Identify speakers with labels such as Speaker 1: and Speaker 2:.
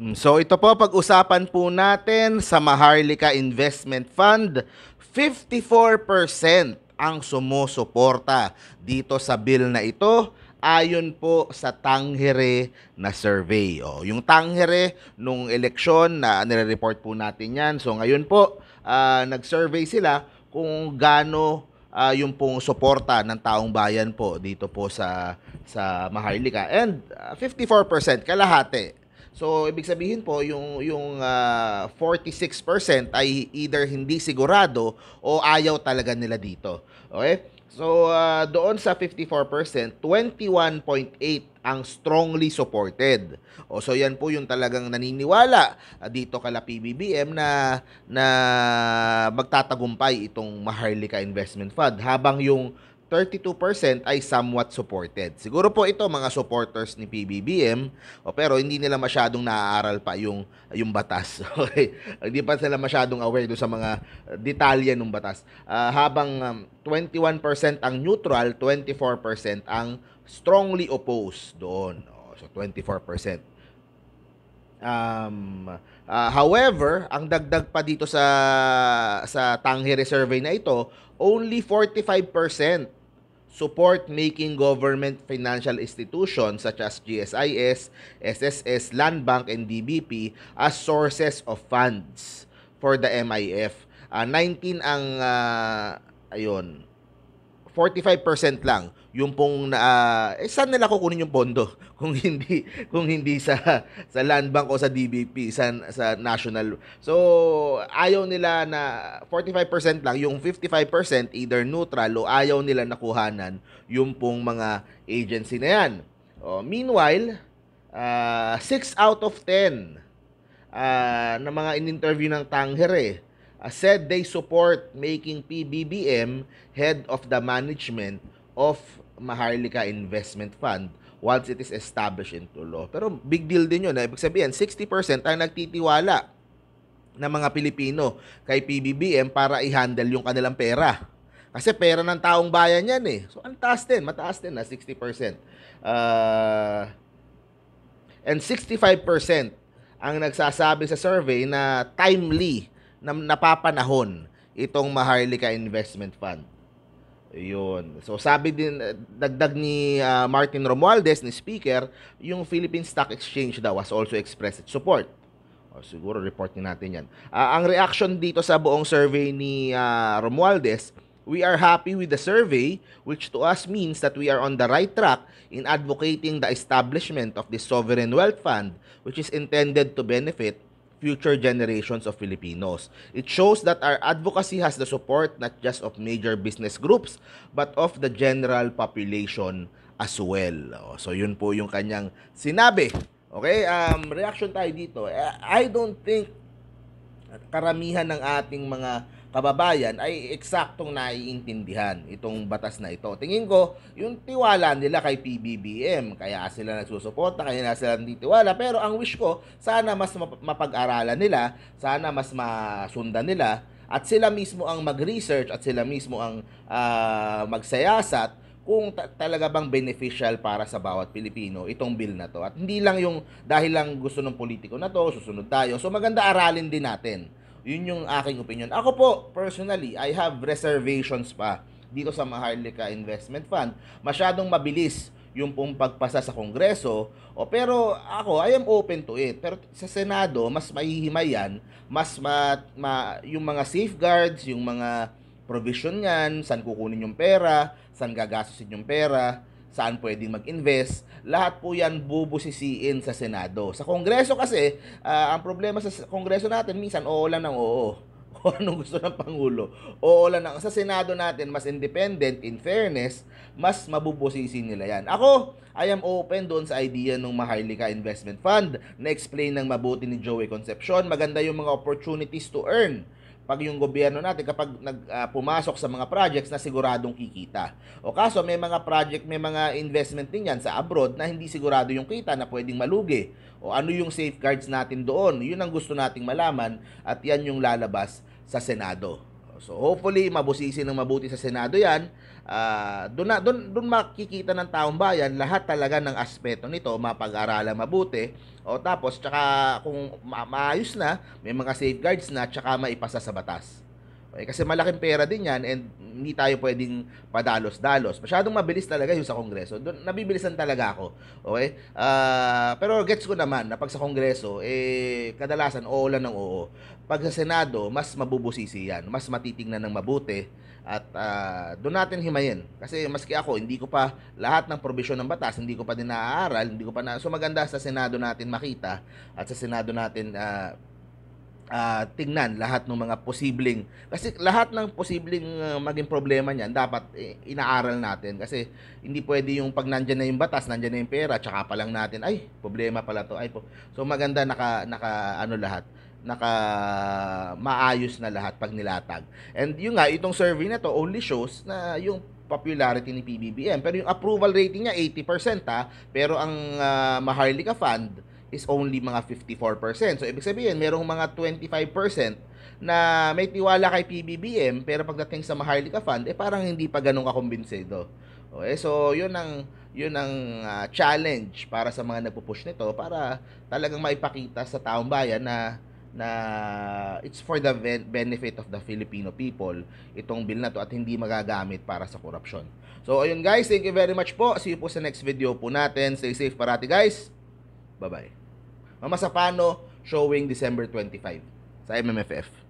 Speaker 1: Mm, so ito po, pag-usapan po natin sa Maharlika Investment Fund, 54% ang sumusuporta dito sa bill na ito ayon po sa Tanghere na survey. O, yung Tanghere nung eleksyon na nire-report po natin yan. So ngayon po, uh, nag-survey sila kung gaano uh, yung pong suporta ng taong bayan po dito po sa sa Maharlika. And uh, ah, 54% kalahati So, ibig sabihin po, yung, yung uh, ah, 46% ay either hindi sigurado o ayaw talaga nila dito. Okay? So, uh, doon sa 54%, 21.8 ang strongly supported. O so yan po yung talagang naniniwala ah, dito kala PBBM na na magtatagumpay itong Maharlika Investment Fund habang yung 32% ay somewhat supported. Siguro po ito mga supporters ni PBBM, o pero hindi nila masyadong naaaral pa yung yung batas. Okay. hindi pa sila masyadong aware do sa mga detalye ng batas. Uh, habang um, 21% ang neutral, 24% ang strongly opposed doon. O, so 24%. Um, uh, however, ang dagdag pa dito sa sa Tanghere survey na ito, only 45% support making government financial institutions such as GSIS, SSS, Land Bank, and DBP as sources of funds for the MIF. Uh, 19 ang uh, ayun 45% lang yung pong uh, eh, saan nila kukunin yung pondo kung hindi kung hindi sa sa land bank o sa DBP sa sa national so ayaw nila na 45% lang yung 55% either neutral o ayaw nila nakuhanan yung pong mga agency na yan oh, meanwhile uh, ah, 6 out of 10 uh, ah, na mga in-interview ng Tanger eh said they support making PBBM head of the management of Maharlika Investment Fund once it is established into law. Pero big deal din yun. Na ibig sabihin, 60% ang nagtitiwala ng mga Pilipino kay PBBM para i-handle yung kanilang pera. Kasi pera ng taong bayan yan eh. So, ang taas din. Mataas din na 60%. Uh, and 65% ang nagsasabi sa survey na timely na napapanahon itong Maharlika Investment Fund. Yun. So sabi din dagdag ni uh, Martin Romualdez ni speaker, yung Philippine Stock Exchange daw has also expressed support. O, siguro report ni natin 'yan. Uh, ang reaction dito sa buong survey ni uh, Romualdez, we are happy with the survey which to us means that we are on the right track in advocating the establishment of this sovereign wealth fund which is intended to benefit future generations of Filipinos. It shows that our advocacy has the support not just of major business groups, but of the general population as well. Oh, so yun po yung kanyang sinabi. Okay, um, reaction tayo dito. Eh, I don't think karamihan ng ating mga kababayan ay eksaktong naiintindihan itong batas na ito. Tingin ko, yung tiwala nila kay PBBM, kaya sila nagsusuporta, kaya na sila titiwala. Pero ang wish ko, sana mas mapag-aralan nila, sana mas masundan nila, at sila mismo ang mag-research at sila mismo ang uh, magsayasat kung ta- talaga bang beneficial para sa bawat Pilipino itong bill na to. At hindi lang yung dahil lang gusto ng politiko na to, susunod tayo. So maganda aralin din natin yun yung aking opinion. Ako po, personally, I have reservations pa dito sa Maharlika Investment Fund. Masyadong mabilis yung pong pagpasa sa Kongreso. O pero ako, I am open to it. Pero sa Senado, mas mahihimay yan. Mas ma, ma, yung mga safeguards, yung mga provision niyan, saan kukunin yung pera, saan gagastos yung pera saan pwedeng mag-invest. Lahat po yan bubusisiin sa Senado. Sa Kongreso kasi, uh, ang problema sa Kongreso natin, minsan oo lang ng oo. O anong gusto ng Pangulo. Oo lang ng, sa Senado natin, mas independent, in fairness, mas mabubusisiin nila yan. Ako, I am open doon sa idea ng Maharlika Investment Fund na explain ng mabuti ni Joey Concepcion. Maganda yung mga opportunities to earn pag yung gobyerno natin kapag nagpumasok ah, uh, sa mga projects na siguradong kikita. O kaso may mga project, may mga investment din yan sa abroad na hindi sigurado yung kita na pwedeng malugi. O ano yung safeguards natin doon? Yun ang gusto nating malaman at yan yung lalabas sa Senado. So hopefully mabusisi ng mabuti sa Senado 'yan. Uh, doon na doon doon makikita ng taong bayan lahat talaga ng aspeto nito, mapag-aralan mabuti. O tapos tsaka kung ma- maayos na, may mga safeguards na tsaka maipasa sa batas. Okay, eh, kasi malaking pera din yan and hindi tayo pwedeng padalos-dalos. Masyadong mabilis talaga yung sa Kongreso. Doon, nabibilisan talaga ako. Okay? Uh, pero gets ko naman na pag sa Kongreso, eh, kadalasan oo lang ng oo. Pag sa Senado, mas mabubusisi yan. Mas matitingnan ng mabuti at uh, doon natin himayin. Kasi maski ako, hindi ko pa lahat ng probisyon ng batas, hindi ko pa din naaaral, hindi ko pa na... So maganda sa Senado natin makita at sa Senado natin uh, uh, tingnan lahat ng mga posibleng kasi lahat ng posibleng uh, maging problema niyan dapat eh, inaaral natin kasi hindi pwede yung pag nandiyan na yung batas, nandiyan na yung pera, tsaka pa lang natin ay problema pala to. Ay po. So maganda naka naka ano lahat naka maayos na lahat pag nilatag. And yun nga, itong survey na to only shows na yung popularity ni PBBM. Pero yung approval rating niya 80% ha, ah. pero ang uh, Maharlika Fund is only mga 54%. So, ibig sabihin, merong mga 25% na may tiwala kay PBBM pero pagdating sa Maharlika Fund, eh parang hindi pa ganun kakumbinsido. Okay, so yun ang yun ang uh, challenge para sa mga nagpo-push nito para talagang maipakita sa taong bayan na na it's for the benefit of the Filipino people itong bill na to at hindi magagamit para sa korupsyon. So ayun guys, thank you very much po. See you po sa next video po natin. Stay safe parati guys. Bye-bye. Mama Sapano showing December 25 sa MMFF.